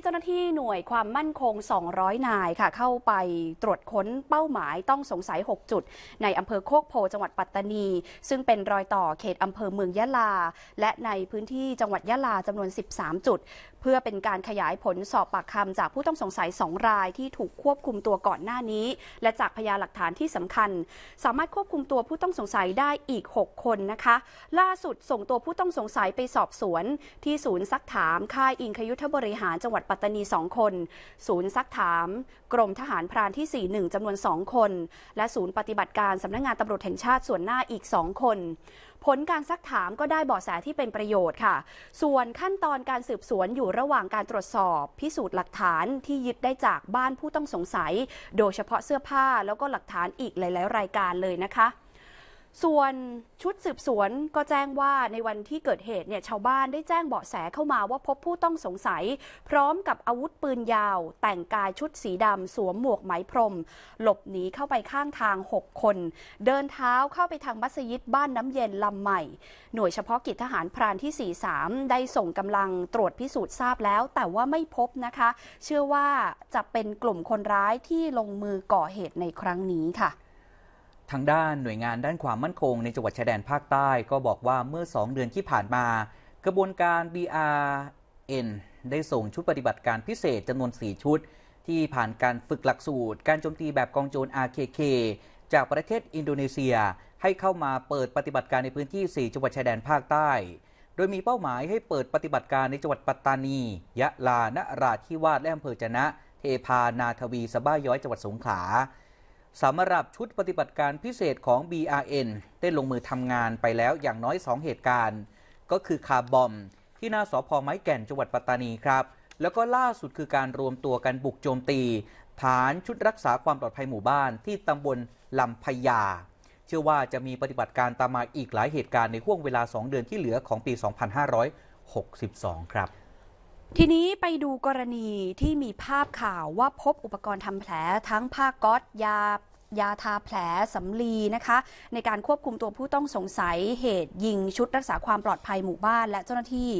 ที่เจ้าหน้าที่หน่วยความมั่นคง 200 นายค่ะเข้าไปตรวจค้นเป้าหมายต้องสงสัย 6 จุด ในอำเภอโคกโพจังหวัดปัตตานี ซึ่งเป็นรอยต่อเขตอำเภอเมืองยะลา และในพื้นที่จังหวัดยะลาจำนวน 13 จุด เพื่อเป็นการขยายผลสอบปากคำจากผู้ต้องสงสัย 2 รายที่ถูกควบคุมตัวก่อนหน้านี้และจากพยานหลักฐานที่สำคัญ สามารถควบคุมตัวผู้ต้องสงสัยได้อีก 6 คนนะคะ ล่าสุดส่งตัวผู้ต้องสงสัยไปสอบสวน ที่ศูนย์ซักถามค่ายอิงคยุทธบริหารจังหวัดปัตตานี 2 คน ศูนย์ซักถาม กรมทหารพรานที่ 41 จำนวน 2 คน และศูนย์ปฏิบัติการสำนักงงานตำรวจแห่งชาติส่วนหน้าอีก 2 คน ผลการซักถามก็ได้เบาะแสที่เป็นประโยชน์ค่ะ ส่วนขั้นตอนการสืบสวนอยู่ระหว่างการตรวจสอบ พิสูจน์หลักฐานที่ยึดได้จากบ้านผู้ต้องสงสัย โดยเฉพาะเสื้อผ้าแล้วก็หลักฐานอีกหลายๆ รายการเลยนะคะส่วนชุดสืบสวนก็แจ้งว่าในวันที่เกิดเหตุเนี่ย ชาวบ้านได้แจ้งเบาะแสเข้ามาว่าพบผู้ต้องสงสัย พร้อมกับอาวุธปืนยาว แต่งกายชุดสีดำสวมหมวกไหมพรม หลบหนีเข้าไปข้างทาง 6 คน เดินเท้าเข้าไปทางมัสยิดบ้านน้ำเย็นลำใหม่ หน่วยเฉพาะกิจทหารพรานที่ 43 ได้ส่งกำลังตรวจพิสูจน์ทราบแล้ว แต่ว่าไม่พบนะคะ เชื่อว่าจะเป็นกลุ่มคนร้ายที่ลงมือก่อเหตุในครั้งนี้ค่ะทางด้านหน่วยงานด้านความมั่นคงในจังหวัดชายแดนภาคใต้ ก็บอกว่าเมื่อ 2 เดือนที่ผ่านมา กระบวนการ BRN ได้ส่งชุดปฏิบัติการพิเศษจำนวน 4 ชุด ที่ผ่านการฝึกหลักสูตรการโจมตีแบบกองโจร RKK จากประเทศอินโดนีเซียให้เข้ามาเปิดปฏิบัติการในพื้นที่ 4 จังหวัดชายแดนภาคใต้ โดยมีเป้าหมายให้เปิดปฏิบัติการในจังหวัดปัตตานี ยะลานราธิวาสและอำเภอจนะ เทพานาทวีสบ้าย้อยจังหวัดสงขลาสำหรับชุดปฏิบัติการพิเศษของ BRN ได้ลงมือทำงานไปแล้วอย่างน้อย 2 เหตุการณ์ ก็คือคาร์บอมที่หน้าสพไม้แก่นจังหวัดปัตตานีครับ แล้วก็ล่าสุดคือการรวมตัวกันบุกโจมตี ฐานชุดรักษาความปลอดภัยหมู่บ้านที่ตำบลลำพญาเชื่อว่าจะมีปฏิบัติการตามมาอีกหลายเหตุการณ์ในห่วงเวลา 2 เดือนที่เหลือของปี 2562 ครับทีนี้ไปดูกรณีที่มีภาพข่าวว่าพบอุปกรณ์ทำแผลทั้งผ้าก๊อตยายาทาแผลสำลีนะคะ ในการควบคุมตัวผู้ต้องสงสัยเหตุยิงชุดรักษาความปลอดภัยหมู่บ้านและเจ้าหน้าที่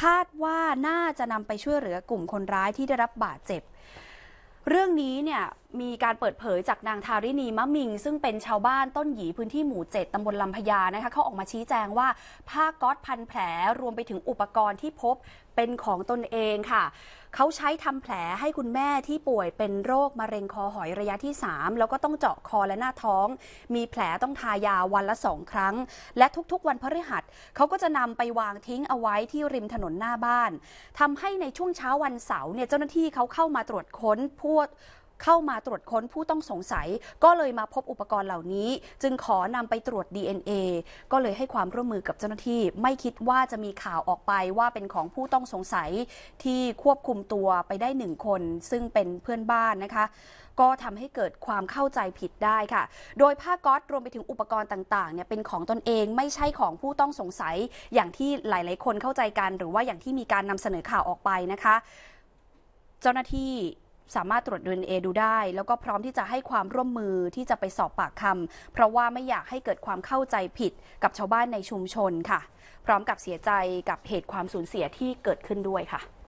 คาดว่าน่าจะนำไปช่วยเหลือกลุ่มคนร้ายที่ได้รับบาดเจ็บ เรื่องนี้เนี่ยมีการเปิดเผยจากนางทารินีมะมิง ซึ่งเป็นชาวบ้านต้นหยีพื้นที่หมู่เจ็ดตำบลลำพญา นะคะเขาออกมาชี้แจงว่าผ้าก๊อตพันแผลรวมไปถึงอุปกรณ์ที่พบเป็นของตนเองค่ะ เขาใช้ทำแผลให้คุณแม่ที่ป่วยเป็นโรค มะเร็งคอหอยระยะที่ 3 แล้วก็ต้องเจาะคอและหน้าท้อง มีแผลต้องทายาวันละสองครั้ง และทุกๆวันพฤหัสเขาก็จะนำไปวางทิ้งเอาไว้ที่ริมถนนหน้าบ้าน ทำให้ในช่วงเช้าวันเสาร์เนี่ยเจ้าหน้าที่เขาเข้ามาตรวจค้นพวกเข้ามาตรวจค้นผู้ต้องสงสัย ก็เลยมาพบอุปกรณ์เหล่านี้ จึงขอนำไปตรวจ DNA ก็เลยให้ความร่วมมือกับเจ้าหน้าที่ไม่คิดว่าจะมีข่าวออกไปว่าเป็นของผู้ต้องสงสัยที่ควบคุมตัวไปได้หนึ่งคน ซึ่งเป็นเพื่อนบ้านนะคะ ก็ทำให้เกิดความเข้าใจผิดได้ค่ะ โดยผ้าก๊อตรวมไปถึงอุปกรณ์ต่างๆเนี่ยเป็นของตนเองไม่ใช่ของผู้ต้องสงสัยอย่างที่หลาย ๆ คนเข้าใจกัน หรือว่าอย่างที่มีการนำเสนอข่าวออกไปนะคะ เจ้าหน้าที่สามารถตรวจดูเอดูได้ แล้วก็พร้อมที่จะให้ความร่วมมือที่จะไปสอบปากคำเพราะว่าไม่อยากให้เกิดความเข้าใจผิดกับชาวบ้านในชุมชนค่ะ พร้อมกับเสียใจกับเหตุความสูญเสียที่เกิดขึ้นด้วยค่ะ